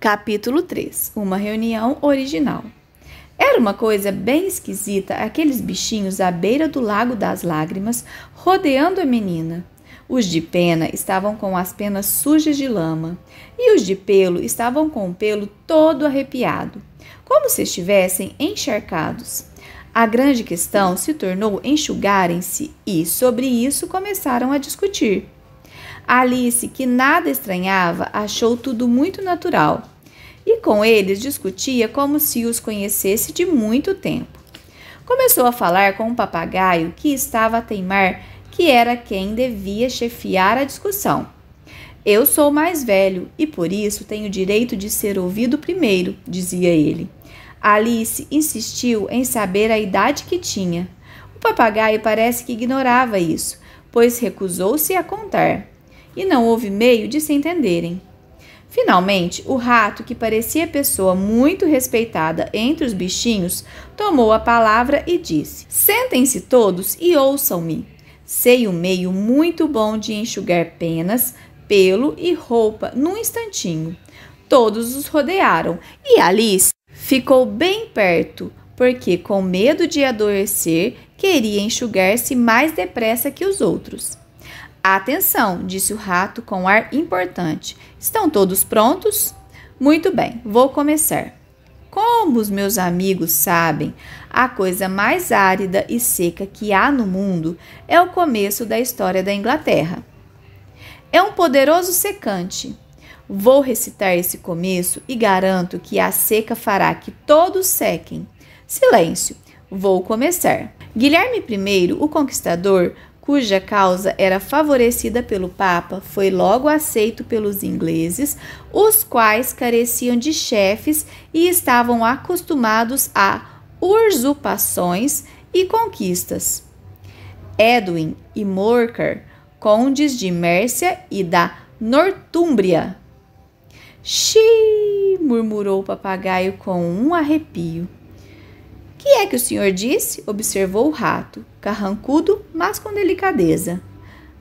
Capítulo 3 Uma reunião original. Era uma coisa bem esquisita aqueles bichinhos à beira do Lago das Lágrimas rodeando a menina. Os de pena estavam com as penas sujas de lama e os de pelo estavam com o pelo todo arrepiado, como se estivessem encharcados. A grande questão se tornou enxugarem-se e, sobre isso, começaram a discutir. Alice, que nada estranhava, achou tudo muito natural e com eles discutia como se os conhecesse de muito tempo. Começou a falar com um papagaio que estava a teimar que era quem devia chefiar a discussão. Eu sou mais velho e por isso tenho direito de ser ouvido primeiro, dizia ele. Alice insistiu em saber a idade que tinha. O papagaio parece que ignorava isso, pois recusou-se a contar. E não houve meio de se entenderem. Finalmente, o rato, que parecia pessoa muito respeitada entre os bichinhos, tomou a palavra e disse: Sentem-se todos e ouçam-me. Sei um meio muito bom de enxugar penas, pelo e roupa num instantinho. Todos os rodearam e Alice ficou bem perto, porque, com medo de adoecer, queria enxugar-se mais depressa que os outros. Atenção, disse o rato com ar importante. Estão todos prontos? Muito bem, vou começar. Como os meus amigos sabem, a coisa mais árida e seca que há no mundo é o começo da história da Inglaterra. É um poderoso secante. Vou recitar esse começo e garanto que a seca fará que todos sequem. Silêncio, vou começar. Guilherme I, o Conquistador, cuja causa era favorecida pelo Papa, foi logo aceito pelos ingleses, os quais careciam de chefes e estavam acostumados a usurpações e conquistas. Edwin e Morcar, condes de Mércia e da Nortúmbria. Xiii! murmurou o papagaio com um arrepio que é que o senhor disse? observou o rato, carrancudo, mas com delicadeza.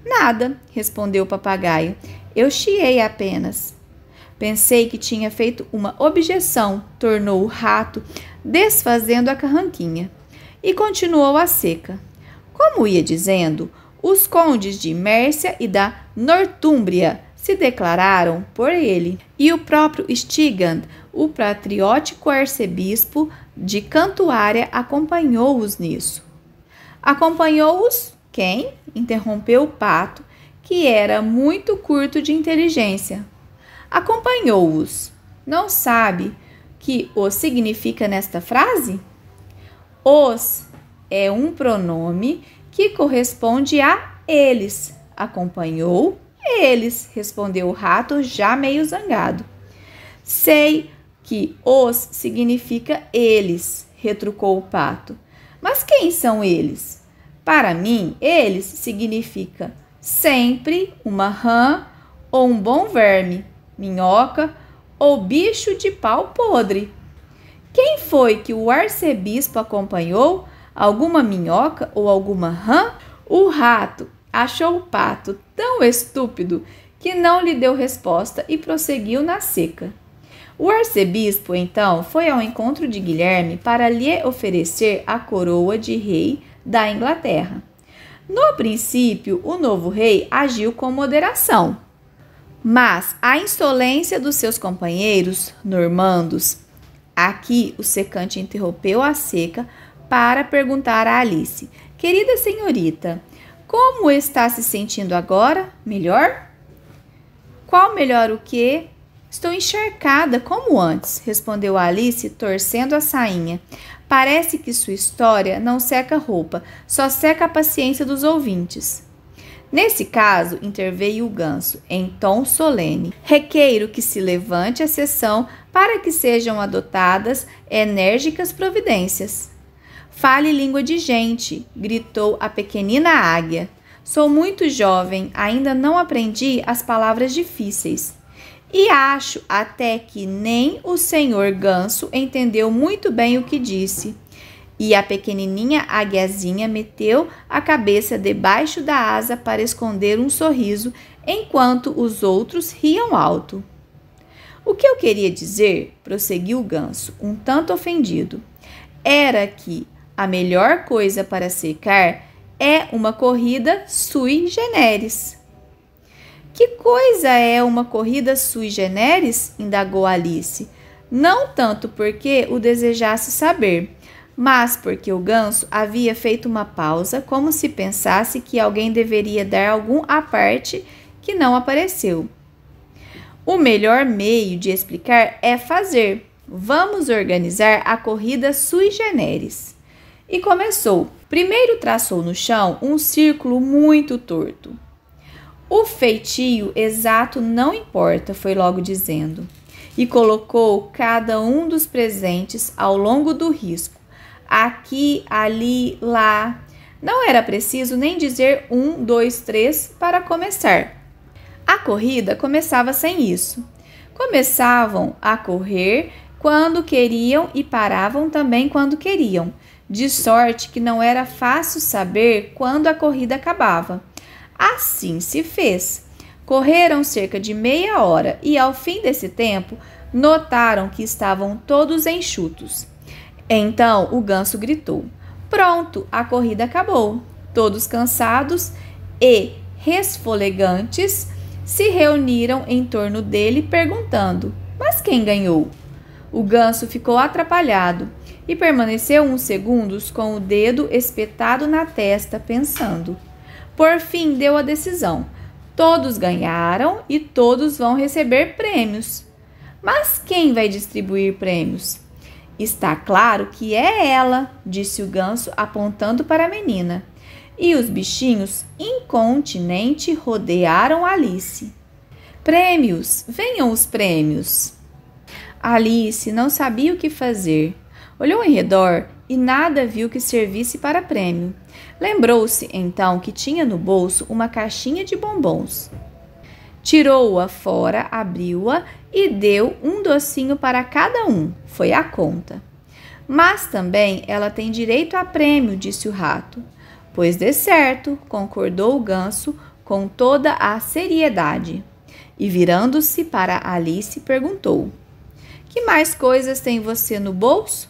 Nada, respondeu o papagaio. Eu chiei apenas. Pensei que tinha feito uma objeção, tornou o rato, desfazendo a carranquinha. E continuou a seca. Como ia dizendo, os condes de Mércia e da Nortúmbria se declararam por ele. E o próprio Stigand, o patriótico arcebispo, de Cantuária acompanhou-os nisso. Acompanhou-os quem? interrompeu o pato, que era muito curto de inteligência. Acompanhou-os. Não sabe que os significa nesta frase? Os é um pronome que corresponde a eles. Acompanhou eles, respondeu o rato já meio zangado. Sei que os significa eles, retrucou o pato. Mas quem são eles? Para mim, eles significa sempre uma rã ou um bom verme, minhoca ou bicho de pau podre. Quem foi que o arcebispo acompanhou? Alguma minhoca ou alguma rã? O rato achou o pato tão estúpido que não lhe deu resposta e prosseguiu na seca. O arcebispo, então, foi ao encontro de Guilherme para lhe oferecer a coroa de rei da Inglaterra. No princípio, o novo rei agiu com moderação, mas a insolência dos seus companheiros normandos. Aqui o secante interrompeu a seca para perguntar a Alice: Querida senhorita, como está se sentindo agora? Melhor? Qual melhor o que? Estou encharcada como antes, respondeu Alice, torcendo a sainha. Parece que sua história não seca roupa, só seca a paciência dos ouvintes. Nesse caso, interveio o ganso, em tom solene. Requeiro que se levante a sessão para que sejam adotadas enérgicas providências. Fale língua de gente, gritou a pequenina águia. Sou muito jovem, ainda não aprendi as palavras difíceis. E acho até que nem o senhor ganso entendeu muito bem o que disse. E a pequenininha aguiazinha meteu a cabeça debaixo da asa para esconder um sorriso, enquanto os outros riam alto. O que eu queria dizer, prosseguiu o ganso, um tanto ofendido, era que a melhor coisa para secar é uma corrida sui generis. Que coisa é uma corrida sui generis? indagou Alice. Não tanto porque o desejasse saber, mas porque o ganso havia feito uma pausa, como se pensasse que alguém deveria dar algum parte que não apareceu. O melhor meio de explicar é fazer. Vamos organizar a corrida sui generis. E começou. Primeiro traçou no chão um círculo muito torto. O feitio exato não importa, foi logo dizendo, e colocou cada um dos presentes ao longo do risco, aqui, ali, lá. Não era preciso nem dizer um, dois, três para começar. A corrida começava sem isso. Começavam a correr quando queriam e paravam também quando queriam, de sorte que não era fácil saber quando a corrida acabava. Assim se fez. Correram cerca de meia hora e, ao fim desse tempo, notaram que estavam todos enxutos. Então o ganso gritou: Pronto, a corrida acabou. Todos cansados e resfolegantes se reuniram em torno dele, perguntando: Mas quem ganhou? O ganso ficou atrapalhado e permaneceu uns segundos com o dedo espetado na testa, pensando. Por fim, deu a decisão. Todos ganharam e todos vão receber prêmios. Mas quem vai distribuir prêmios? Está claro que é ela, disse o ganso, apontando para a menina. E os bichinhos, incontinente, rodearam Alice. Prêmios! Venham os prêmios! Alice não sabia o que fazer. Olhou em redor e nada viu que servisse para prêmio. Lembrou-se então que tinha no bolso uma caixinha de bombons. Tirou-a fora, abriu-a e deu um docinho para cada um. Foi a conta. Mas também ela tem direito a prêmio, disse o rato. Pois dê certo, concordou o ganso com toda a seriedade. E virando-se para Alice, perguntou: Que mais coisas tem você no bolso?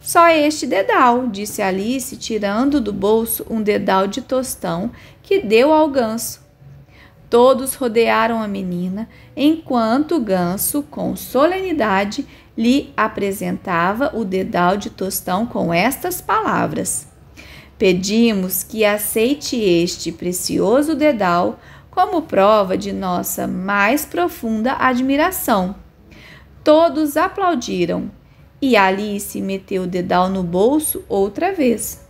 Só este dedal, disse Alice, tirando do bolso um dedal de tostão que deu ao ganso. Todos rodearam a menina, enquanto o ganso, com solenidade, lhe apresentava o dedal de tostão com estas palavras: Pedimos que aceite este precioso dedal como prova de nossa mais profunda admiração. Todos aplaudiram, e Alice meteu o dedal no bolso outra vez.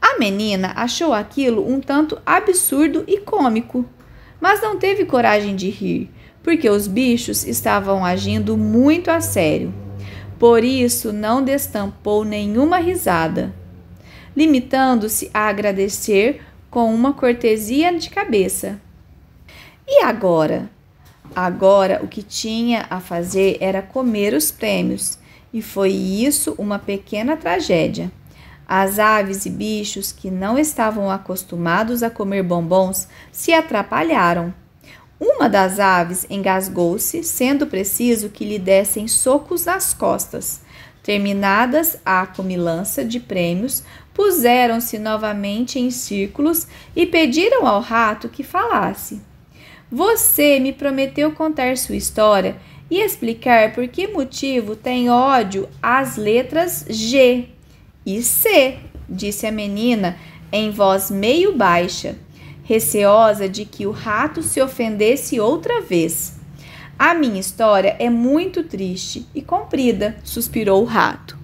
A menina achou aquilo um tanto absurdo e cômico, mas não teve coragem de rir, porque os bichos estavam agindo muito a sério. Por isso, não destampou nenhuma risada, limitando-se a agradecer com uma cortesia de cabeça. E agora? Agora o que tinha a fazer era comer os prêmios e foi isso uma pequena tragédia. As aves e bichos que não estavam acostumados a comer bombons se atrapalharam. Uma das aves engasgou-se, sendo preciso que lhe dessem socos nas costas. Terminadas a comilança de prêmios, puseram-se novamente em círculos e pediram ao rato que falasse. Você me prometeu contar sua história e explicar por que motivo tem ódio às letras G e C, disse a menina em voz meio baixa, receosa de que o rato se ofendesse outra vez. A minha história é muito triste e comprida, suspirou o rato.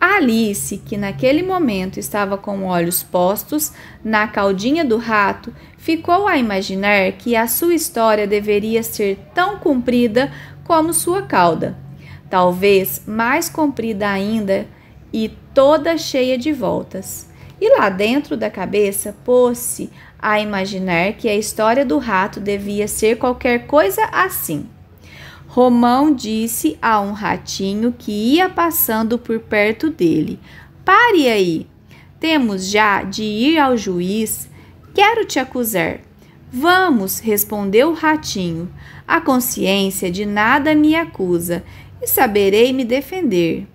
Alice, que naquele momento estava com olhos postos na caudinha do rato, ficou a imaginar que a sua história deveria ser tão comprida como sua cauda, talvez mais comprida ainda e toda cheia de voltas. E lá dentro da cabeça pôs-se a imaginar que a história do rato devia ser qualquer coisa assim. Romão disse a um ratinho que ia passando por perto dele: Pare aí, temos já de ir ao juiz. Quero te acusar. Vamos, respondeu o ratinho. A consciência de nada me acusa e saberei me defender.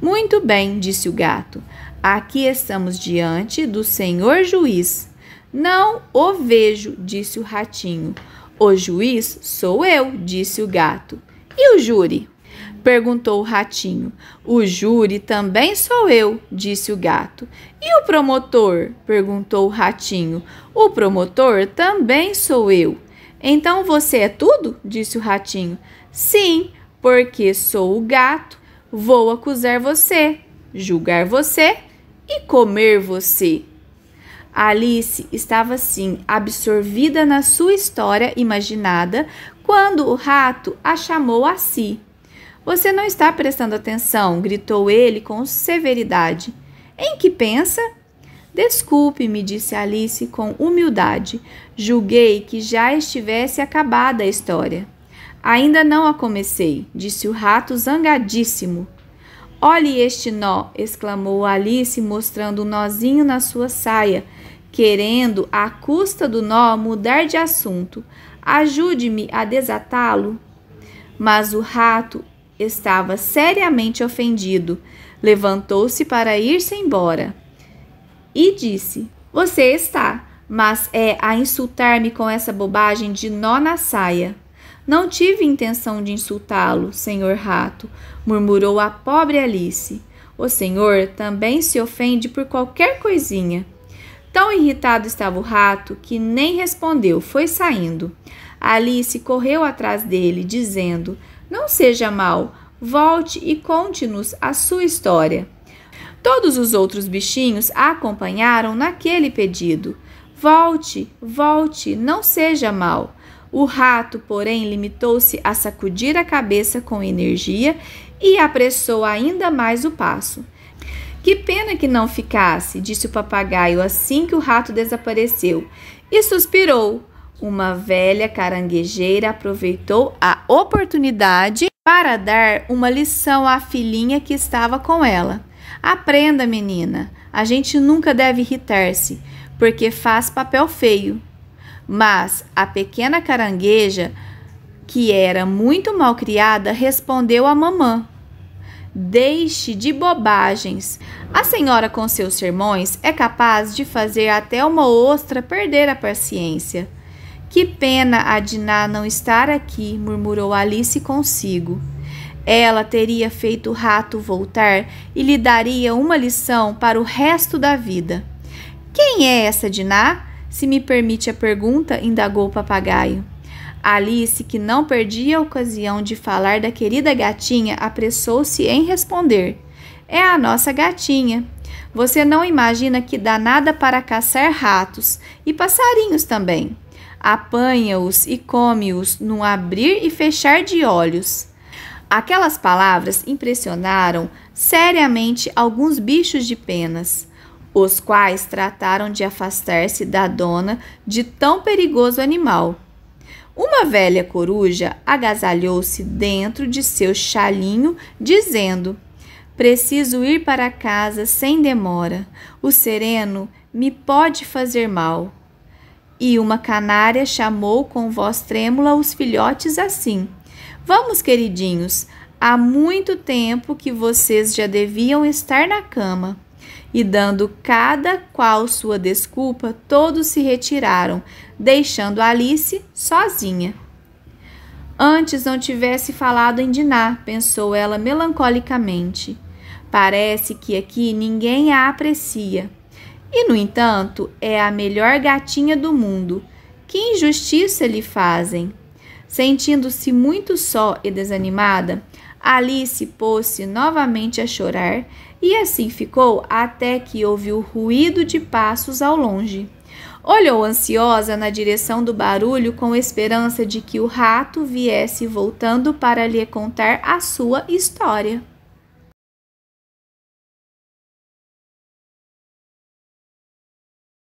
Muito bem, disse o gato. Aqui estamos diante do senhor juiz. Não o vejo, disse o ratinho. O juiz sou eu, disse o gato. E o júri? perguntou o ratinho. O júri também sou eu, disse o gato. E o promotor? perguntou o ratinho. O promotor também sou eu, então você é tudo? disse o ratinho. Sim, porque sou o gato, vou acusar você, julgar você e comer você. Alice estava assim, absorvida na sua história imaginada, quando o rato a chamou a si. Você não está prestando atenção, gritou ele com severidade. Em que pensa? Desculpe-me, disse Alice com humildade. Julguei que já estivesse acabada a história. Ainda não a comecei, disse o rato zangadíssimo. Olhe este nó! exclamou Alice, mostrando um nozinho na sua saia, querendo, à custa do nó, mudar de assunto. Ajude-me a desatá-lo. Mas o rato estava seriamente ofendido. Levantou-se para ir-se embora e disse: Você está, mas é a insultar-me com essa bobagem de nó na saia. Não tive intenção de insultá-lo, senhor rato, murmurou a pobre Alice. O senhor também se ofende por qualquer coisinha. Tão irritado estava o rato que nem respondeu, foi saindo. Alice correu atrás dele, dizendo: Não seja mal, volte e conte-nos a sua história. Todos os outros bichinhos a acompanharam naquele pedido. Volte, volte, não seja mal. O rato, porém, limitou-se a sacudir a cabeça com energia e apressou ainda mais o passo. Que pena que não ficasse, disse o papagaio assim que o rato desapareceu, e suspirou. Uma velha caranguejeira aproveitou a oportunidade para dar uma lição à filhinha que estava com ela. Aprenda, menina, a gente nunca deve irritar-se, porque faz papel feio. Mas a pequena carangueja, que era muito mal criada, respondeu à mamã: Deixe de bobagens. A senhora, com seus sermões, é capaz de fazer até uma ostra perder a paciência. Que pena a Diná não estar aqui, murmurou Alice consigo. Ela teria feito o rato voltar e lhe daria uma lição para o resto da vida. Quem é essa Diná? Se me permite a pergunta, indagou o papagaio. Alice, que não perdia a ocasião de falar da querida gatinha, apressou-se em responder: É a nossa gatinha. Você não imagina que dá nada para caçar ratos e passarinhos também. Apanha-os e come-os num abrir e fechar de olhos. Aquelas palavras impressionaram seriamente alguns bichos de penas, os quais trataram de afastar-se da dona de tão perigoso animal. Uma velha coruja agasalhou-se dentro de seu chalinho, dizendo: Preciso ir para casa sem demora. O sereno me pode fazer mal. E uma canária chamou com voz trêmula os filhotes assim. Vamos, queridinhos, há muito tempo que vocês já deviam estar na cama. E dando cada qual sua desculpa, todos se retiraram, deixando Alice sozinha. Antes não tivesse falado em Diná, pensou ela melancolicamente. Parece que aqui ninguém a aprecia. E, no entanto, é a melhor gatinha do mundo. Que injustiça lhe fazem! Sentindo-se muito só e desanimada, Alice pôs-se novamente a chorar e assim ficou até que ouviu ruído de passos ao longe. Olhou ansiosa na direção do barulho com esperança de que o rato viesse voltando para lhe contar a sua história.